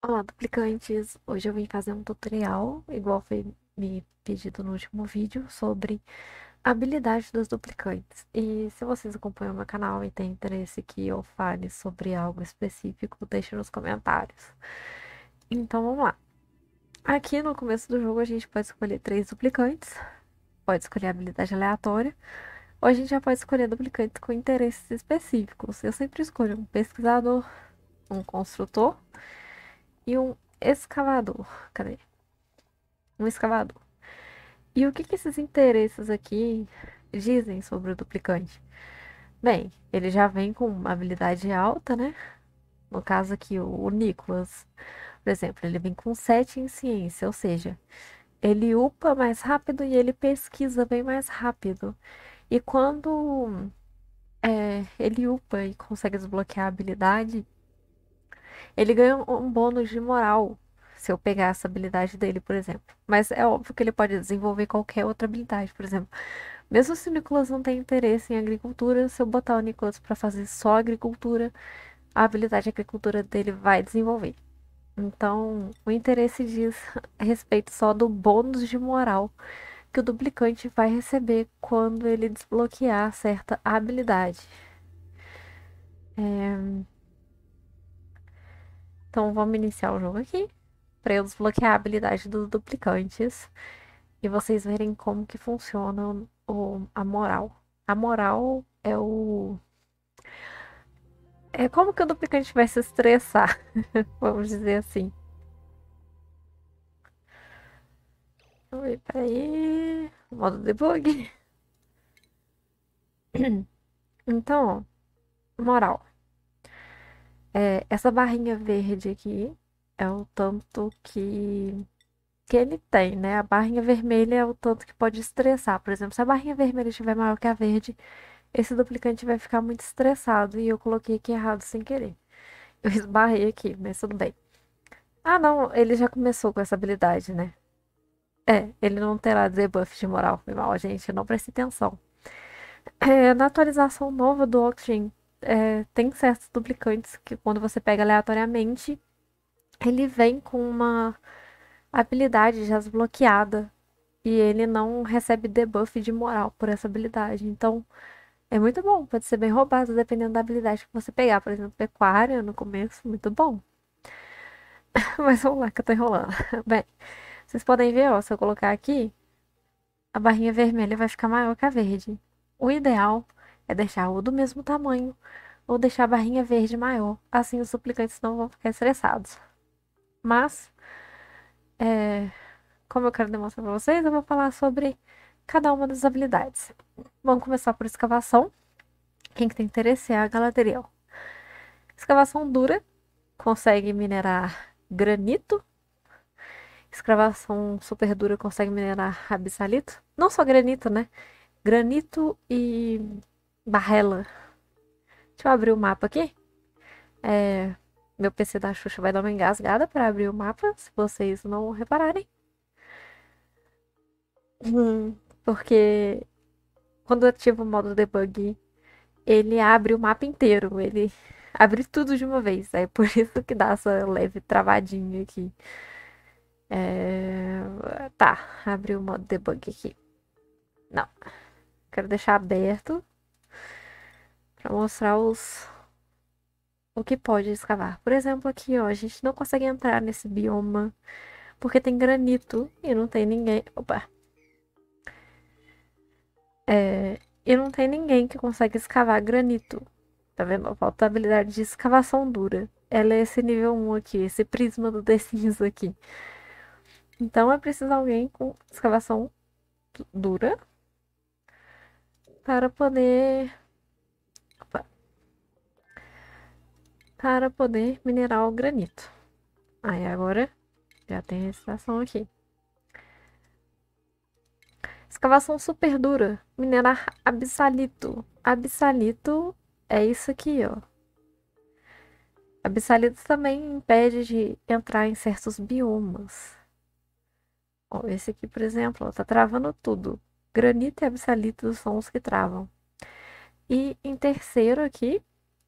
Olá, duplicantes! Hoje eu vim fazer um tutorial, igual foi me pedido no último vídeo, sobre a habilidade dos duplicantes. E se vocês acompanham meu canal e têm interesse que eu fale sobre algo específico, deixe nos comentários. Então, vamos lá. Aqui no começo do jogo a gente pode escolher três duplicantes, pode escolher a habilidade aleatória, ou a gente já pode escolher duplicantes com interesses específicos. Eu sempre escolho um pesquisador, um construtor e um escavador. Cadê? Um escavador. E o que, que esses interesses aqui dizem sobre o duplicante? Bem, ele já vem com uma habilidade alta, né? No caso aqui, o Nicholas, por exemplo, ele vem com 7 em ciência, ou seja, ele upa mais rápido e ele pesquisa bem mais rápido. E quando é, ele upa e consegue desbloquear a habilidade, ele ganha um bônus de moral se eu pegar essa habilidade dele, por exemplo. Mas é óbvio que ele pode desenvolver qualquer outra habilidade, por exemplo. Mesmo se o Nicolas não tem interesse em agricultura, se eu botar o Nicolas para fazer só agricultura, a habilidade de agricultura dele vai desenvolver. Então, o interesse diz a respeito só do bônus de moral que o duplicante vai receber quando ele desbloquear certa habilidade. É... Então vamos iniciar o jogo aqui para eu desbloquear a habilidade dos duplicantes e vocês verem como que funciona o, a moral. A moral é o é como que o duplicante vai se estressar, vamos dizer assim. Oi, peraí. Modo debug. Então, moral. É, essa barrinha verde aqui é o tanto que, que ele tem, né? A barrinha vermelha é o tanto que pode estressar. Por exemplo, se a barrinha vermelha estiver maior que a verde, esse duplicante vai ficar muito estressado. E eu coloquei aqui errado sem querer. Eu esbarrei aqui, mas tudo bem. Ah, não, ele já começou com essa habilidade, né? É, ele não terá debuff de moral. Foi mal, gente, não preste atenção. É, na atualização nova do Oxygen é, tem certos duplicantes que quando você pega aleatoriamente, ele vem com uma habilidade já desbloqueada e ele não recebe debuff de moral por essa habilidade. Então, é muito bom, pode ser bem roubado dependendo da habilidade que você pegar. Por exemplo, pecuária no começo, muito bom. Mas vamos lá que eu tô enrolando. Bem, vocês podem ver, ó, se eu colocar aqui, a barrinha vermelha vai ficar maior que a verde. O ideal é deixar ou do mesmo tamanho ou deixar a barrinha verde maior. Assim os suplicantes não vão ficar estressados. Mas, é, como eu quero demonstrar para vocês, eu vou falar sobre cada uma das habilidades. Vamos começar por escavação. Quem que tem interesse é a Galadriel. Escavação dura, consegue minerar granito. Escavação super dura consegue minerar absalito. Não só granito, né? Granito e Barrela. Deixa eu abrir o mapa aqui. É, meu PC da Xuxa vai dar uma engasgada para abrir o mapa, se vocês não repararem. Hum, porque quando eu ativo o modo debug, ele abre o mapa inteiro, ele abre tudo de uma vez. É por isso que dá essa leve travadinha aqui. É... Tá, abri o modo debug aqui. Não. Quero deixar aberto para mostrar os o que pode escavar. Por exemplo, aqui, ó, a gente não consegue entrar nesse bioma porque tem granito e não tem ninguém. Opa. É, e não tem ninguém que consegue escavar granito. Tá vendo? Falta a habilidade de escavação dura. Ela é esse nível 1 aqui, esse prisma do The Sims aqui. Então é preciso alguém com escavação dura para poder para poder minerar o granito. Aí agora já tem a estação aqui. Escavação super dura. Minerar absalito. Absalito é isso aqui, ó. Absalito também impede de entrar em certos biomas. Ó, esse aqui, por exemplo, ó, tá travando tudo. Granito e absalito são os que travam. E em terceiro aqui,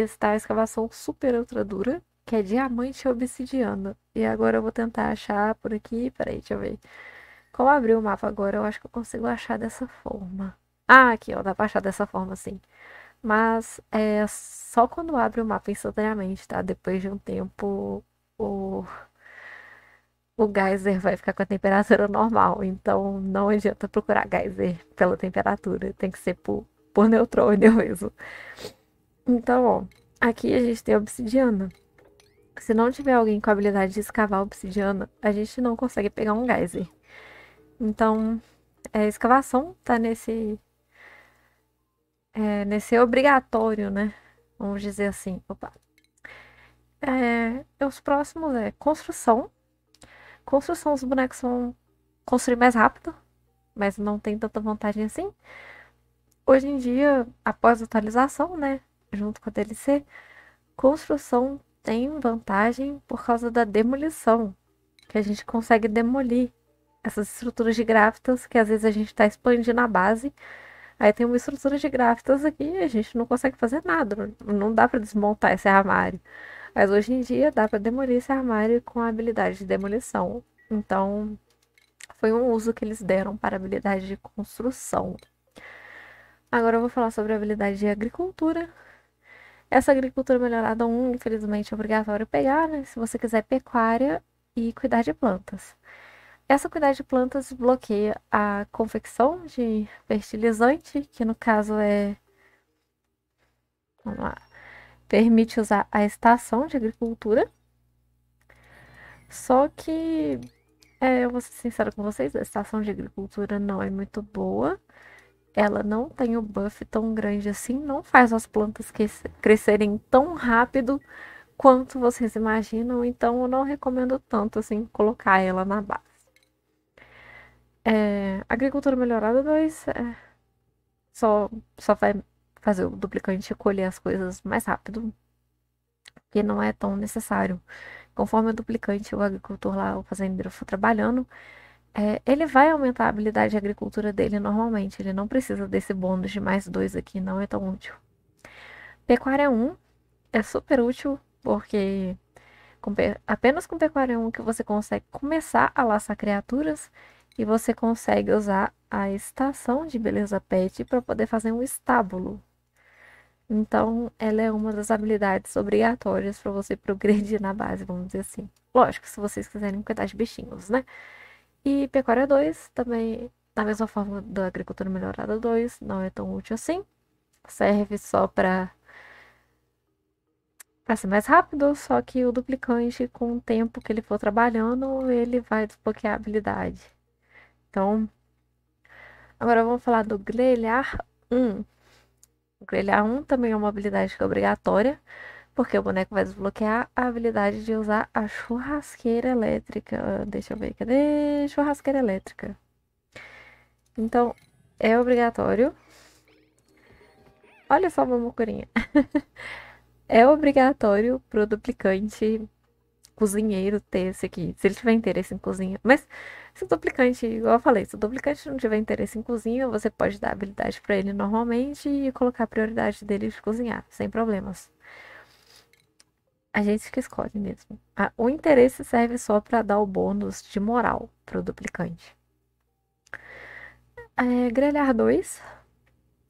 está a escavação super ultra dura, que é diamante e obsidiana. E agora eu vou tentar achar por aqui. Peraí, deixa eu ver. Como abrir o mapa agora, eu acho que eu consigo achar dessa forma. Ah, aqui, ó, dá pra achar dessa forma, sim. Mas é só quando abre o mapa instantaneamente, tá? Depois de um tempo, o, o geyser vai ficar com a temperatura normal. Então, não adianta procurar geyser pela temperatura. Tem que ser por, por neutrônio mesmo. Então, ó, aqui a gente tem obsidiana. Se não tiver alguém com a habilidade de escavar obsidiana, a gente não consegue pegar um geyser. Então, é, a escavação tá nesse... É, nesse obrigatório, né? Vamos dizer assim. Opa. É, os próximos é construção. Construção, os bonecos vão construir mais rápido, mas não tem tanta vantagem assim. Hoje em dia, após a atualização, né? junto com a DLC, construção tem vantagem por causa da demolição, que a gente consegue demolir essas estruturas de gráfitas que às vezes a gente está expandindo a base. Aí tem uma estrutura de gráfitas aqui e a gente não consegue fazer nada, não dá para desmontar esse armário. Mas hoje em dia dá para demolir esse armário com a habilidade de demolição. Então, foi um uso que eles deram para a habilidade de construção. Agora eu vou falar sobre a habilidade de agricultura, essa agricultura melhorada 1, infelizmente, é obrigatório pegar, né? Se você quiser pecuária e cuidar de plantas. Essa cuidar de plantas bloqueia a confecção de fertilizante, que no caso é. Vamos lá. Permite usar a estação de agricultura. Só que, é, eu vou ser sincera com vocês, a estação de agricultura não é muito boa ela não tem o buff tão grande assim, não faz as plantas crescerem tão rápido quanto vocês imaginam, então eu não recomendo tanto assim colocar ela na base. É, agricultura melhorada 2 é, só, só vai fazer o duplicante colher as coisas mais rápido, que não é tão necessário. Conforme o duplicante, o agricultor lá, o fazendeiro for trabalhando, é, ele vai aumentar a habilidade de agricultura dele normalmente. Ele não precisa desse bônus de mais dois aqui, não é tão útil. Pecuária 1 é super útil, porque com, apenas com Pecuária 1 que você consegue começar a laçar criaturas e você consegue usar a estação de beleza pet para poder fazer um estábulo. Então, ela é uma das habilidades obrigatórias para você progredir na base, vamos dizer assim. Lógico, se vocês quiserem cuidar de bichinhos, né? E pecuária 2 também, da mesma forma da agricultura melhorada 2, não é tão útil assim. Serve só para para ser mais rápido, só que o duplicante, com o tempo que ele for trabalhando, ele vai desbloquear a habilidade. Então, agora vamos falar do grelhar 1. O grelhar 1 também é uma habilidade que é obrigatória, porque o boneco vai desbloquear a habilidade de usar a churrasqueira elétrica. Ah, deixa eu ver, cadê? Churrasqueira elétrica. Então, é obrigatório. Olha só uma mocurinha. é obrigatório pro duplicante cozinheiro ter esse aqui, se ele tiver interesse em cozinha. Mas se o duplicante, igual eu falei, se o duplicante não tiver interesse em cozinha, você pode dar habilidade para ele normalmente e colocar a prioridade dele de cozinhar, sem problemas. A gente que escolhe mesmo. Ah, o interesse serve só para dar o bônus de moral para o duplicante. É, grelhar 2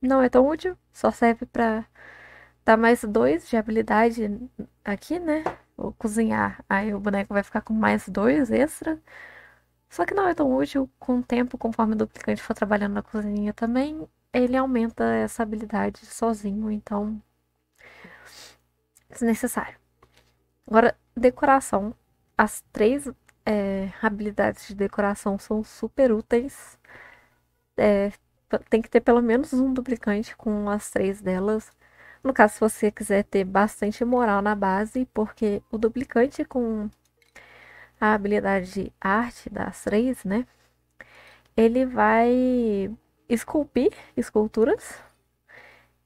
não é tão útil, só serve para dar mais 2 de habilidade aqui, né? Ou cozinhar. Aí o boneco vai ficar com mais 2 extra. Só que não é tão útil com o tempo, conforme o duplicante for trabalhando na cozinha também, ele aumenta essa habilidade sozinho, então desnecessário. Agora, decoração. As três é, habilidades de decoração são super úteis. É, tem que ter pelo menos um duplicante com as três delas. No caso, se você quiser ter bastante moral na base, porque o duplicante com a habilidade de arte das três, né? Ele vai esculpir esculturas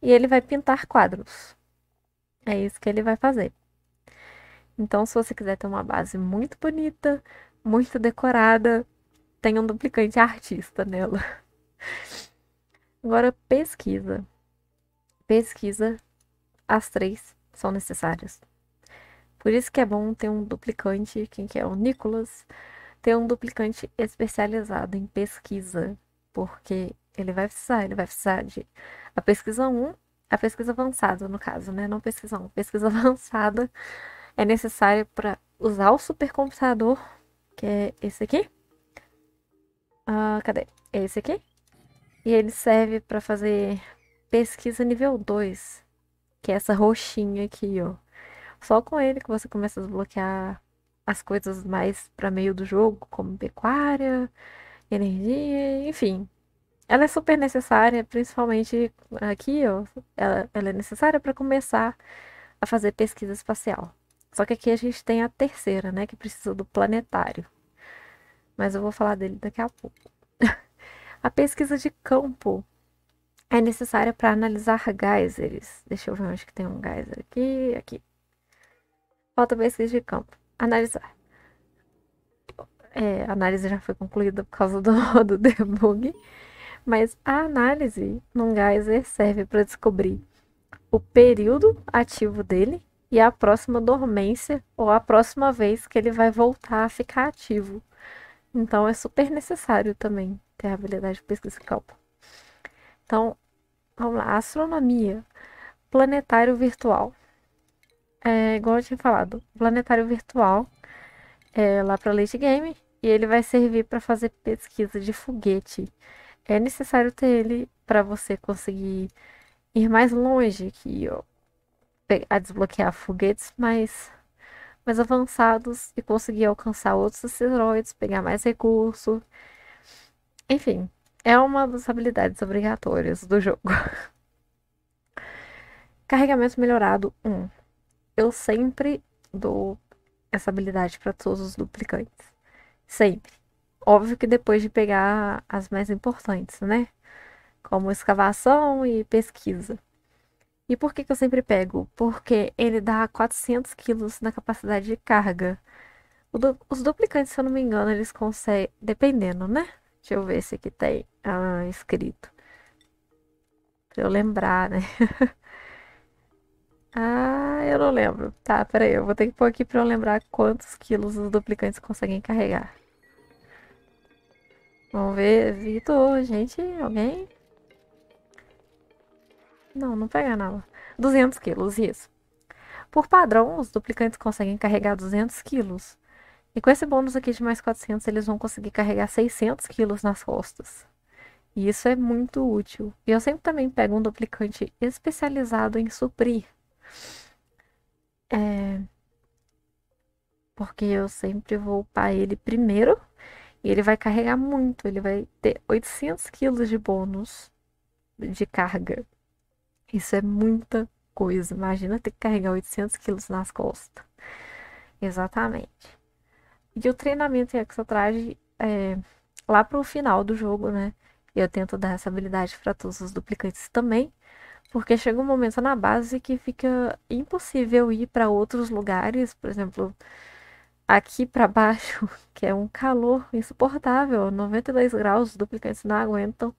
e ele vai pintar quadros. É isso que ele vai fazer. Então, se você quiser ter uma base muito bonita, muito decorada, tem um duplicante artista nela. Agora, pesquisa. Pesquisa, as três são necessárias. Por isso que é bom ter um duplicante, quem que é o Nicolas, ter um duplicante especializado em pesquisa, porque ele vai precisar, ele vai precisar de a pesquisa 1, a pesquisa avançada, no caso, né? Não pesquisa 1, pesquisa avançada é necessário para usar o supercomputador, que é esse aqui. Ah, cadê? É esse aqui. E ele serve para fazer pesquisa nível 2, que é essa roxinha aqui, ó. Só com ele que você começa a desbloquear as coisas mais para meio do jogo, como pecuária, energia, enfim. Ela é super necessária, principalmente aqui, ó. Ela, ela é necessária para começar a fazer pesquisa espacial. Só que aqui a gente tem a terceira, né? Que precisa do planetário. Mas eu vou falar dele daqui a pouco. a pesquisa de campo é necessária para analisar geysers. Deixa eu ver onde que tem um geyser aqui, aqui. Falta pesquisa de campo. Analisar. É, a análise já foi concluída por causa do, do debug, mas a análise num geyser serve para descobrir o período ativo dele e a próxima dormência ou a próxima vez que ele vai voltar a ficar ativo. Então é super necessário também ter a habilidade de pesquisa de campo. Então, vamos lá, astronomia, planetário virtual. É, igual eu tinha falado, planetário virtual é lá para Late Game e ele vai servir para fazer pesquisa de foguete. É necessário ter ele para você conseguir ir mais longe que a desbloquear foguetes mais, mais avançados e conseguir alcançar outros asteroides, pegar mais recurso. Enfim, é uma das habilidades obrigatórias do jogo. Carregamento melhorado 1. Eu sempre dou essa habilidade para todos os duplicantes. Sempre. Óbvio que depois de pegar as mais importantes, né? Como escavação e pesquisa. E por que, que eu sempre pego? Porque ele dá 400 quilos na capacidade de carga. Du os duplicantes, se eu não me engano, eles conseguem. Dependendo, né? Deixa eu ver se aqui tem tá ah, escrito. Pra eu lembrar, né? ah, eu não lembro. Tá, peraí. Eu vou ter que pôr aqui pra eu lembrar quantos quilos os duplicantes conseguem carregar. Vamos ver, Vitor, gente, alguém? Não, não pega nada. 200 quilos, isso. Por padrão, os duplicantes conseguem carregar 200 quilos. E com esse bônus aqui de mais 400, eles vão conseguir carregar 600 quilos nas costas. E isso é muito útil. E eu sempre também pego um duplicante especializado em suprir. É... Porque eu sempre vou upar ele primeiro. E ele vai carregar muito. Ele vai ter 800 quilos de bônus de carga. Isso é muita coisa. Imagina ter que carregar 800 quilos nas costas. Exatamente. E o treinamento em hexatrage, é, lá pro final do jogo, né? Eu tento dar essa habilidade para todos os duplicantes também, porque chega um momento na base que fica impossível ir para outros lugares, por exemplo, aqui para baixo, que é um calor insuportável, 92 graus, os duplicantes não aguentam.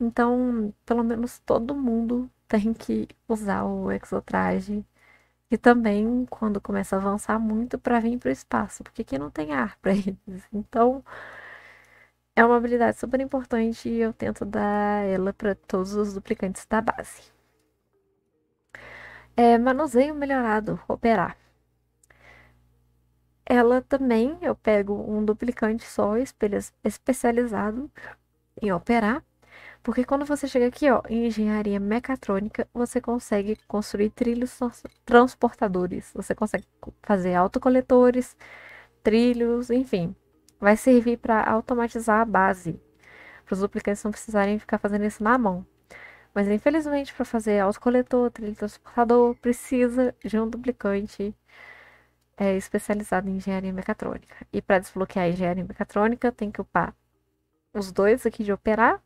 Então, pelo menos todo mundo tem que usar o exotraje. E também, quando começa a avançar muito, para vir para o espaço, porque aqui não tem ar para eles. Então, é uma habilidade super importante e eu tento dar ela para todos os duplicantes da base. É, manuseio melhorado, operar. Ela também, eu pego um duplicante só especializado em operar porque quando você chega aqui, ó, em engenharia mecatrônica, você consegue construir trilhos transportadores, você consegue fazer autocoletores, trilhos, enfim. Vai servir para automatizar a base, para os duplicantes não precisarem ficar fazendo isso na mão. Mas infelizmente, para fazer autocoletor, trilho transportador, precisa de um duplicante é, especializado em engenharia mecatrônica. E para desbloquear a engenharia mecatrônica, tem que upar os dois aqui de operar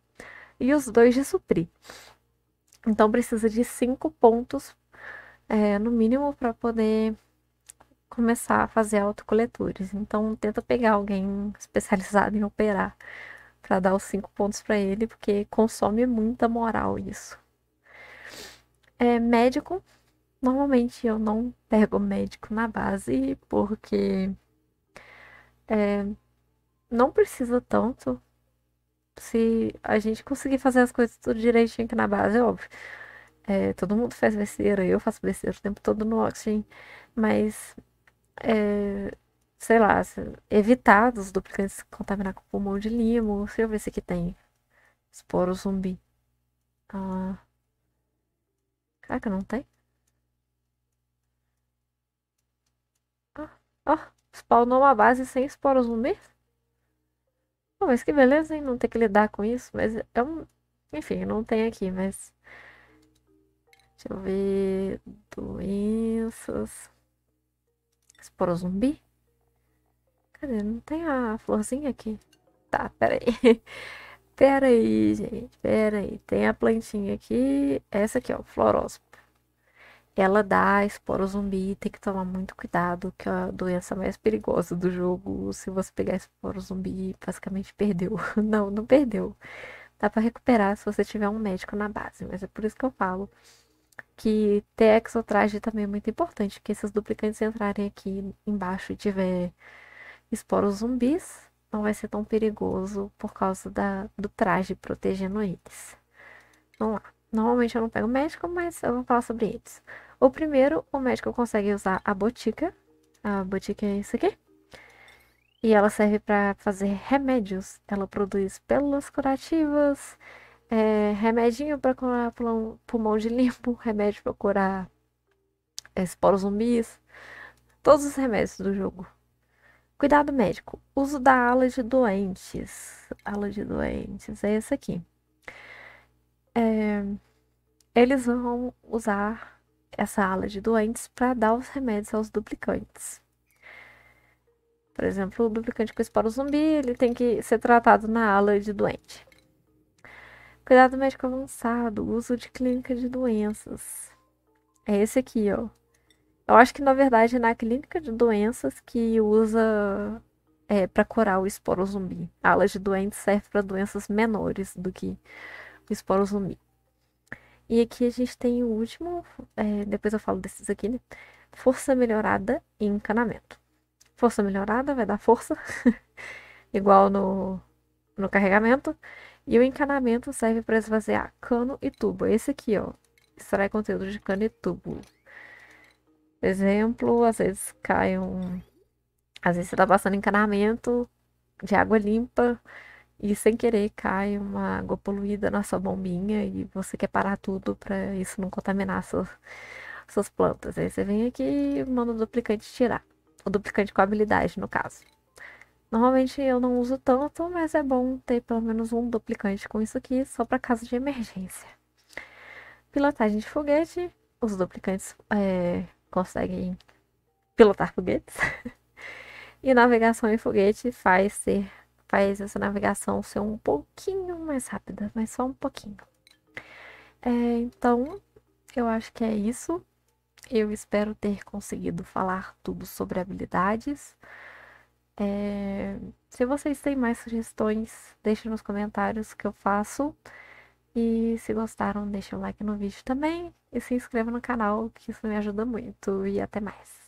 e os dois de suprir. Então precisa de cinco pontos, é, no mínimo, para poder começar a fazer autocoletores. Então tenta pegar alguém especializado em operar para dar os cinco pontos para ele, porque consome muita moral isso. É, médico, normalmente eu não pego médico na base porque é, não precisa tanto se a gente conseguir fazer as coisas tudo direitinho aqui na base, é óbvio. É, todo mundo faz besteira, eu faço besteira o tempo todo no Oxygen, mas é, sei lá, evitar dos duplicantes contaminar com pulmão de limo. Deixa eu ver se aqui tem esporo zumbi. Ah, caraca, não tem? Ah, ó, oh, spawnou uma base sem esporo zumbi? Pô, mas que beleza, hein? Não ter que lidar com isso. Mas é um. Enfim, não tem aqui, mas. Deixa eu ver. Doenças. Esporo zumbi? Cadê? Não tem a florzinha aqui? Tá, peraí. peraí, gente. Peraí. Tem a plantinha aqui. Essa aqui, ó. Florosa ela dá esporo zumbi, tem que tomar muito cuidado, que é a doença mais perigosa do jogo. Se você pegar esporo zumbi, basicamente perdeu. Não, não perdeu. Dá para recuperar se você tiver um médico na base, mas é por isso que eu falo que ter exotraje também é muito importante, que esses duplicantes entrarem aqui embaixo e tiver esporos zumbis, não vai ser tão perigoso por causa da, do traje protegendo eles. Vamos lá. Normalmente eu não pego médico, mas eu vou falar sobre eles. O primeiro, o médico consegue usar a botica. A botica é isso aqui. E ela serve para fazer remédios. Ela produz pérolas curativas, é, remedinho para curar pulmão de limpo, remédio para curar é, esporos zumbis, todos os remédios do jogo. Cuidado médico. Uso da ala de doentes. Ala de doentes é esse aqui é, eles vão usar essa ala de doentes para dar os remédios aos duplicantes. Por exemplo, o duplicante com esporo zumbi, ele tem que ser tratado na ala de doente. Cuidado médico avançado, uso de clínica de doenças. É esse aqui, ó. Eu acho que, na verdade, é na clínica de doenças que usa é, para curar o esporo zumbi. A ala de doentes serve para doenças menores do que zumbi. E aqui a gente tem o último, é, depois eu falo desses aqui, né? Força melhorada e encanamento. Força melhorada vai dar força, igual no, no carregamento. E o encanamento serve para esvaziar cano e tubo. Esse aqui, ó, extrai conteúdo de cano e tubo. exemplo, às vezes cai um... Às vezes você tá passando encanamento de água limpa, e sem querer cai uma água poluída na sua bombinha e você quer parar tudo para isso não contaminar suas, suas plantas. Aí você vem aqui e manda o duplicante tirar. O duplicante com habilidade, no caso. Normalmente eu não uso tanto, mas é bom ter pelo menos um duplicante com isso aqui, só para caso de emergência. Pilotagem de foguete, os duplicantes é, conseguem pilotar foguetes. e navegação em foguete faz ser faz essa navegação ser um pouquinho mais rápida, mas só um pouquinho. É, então, eu acho que é isso. Eu espero ter conseguido falar tudo sobre habilidades. É, se vocês têm mais sugestões, deixem nos comentários que eu faço. E se gostaram, deixem o like no vídeo também e se inscreva no canal, que isso me ajuda muito. E até mais.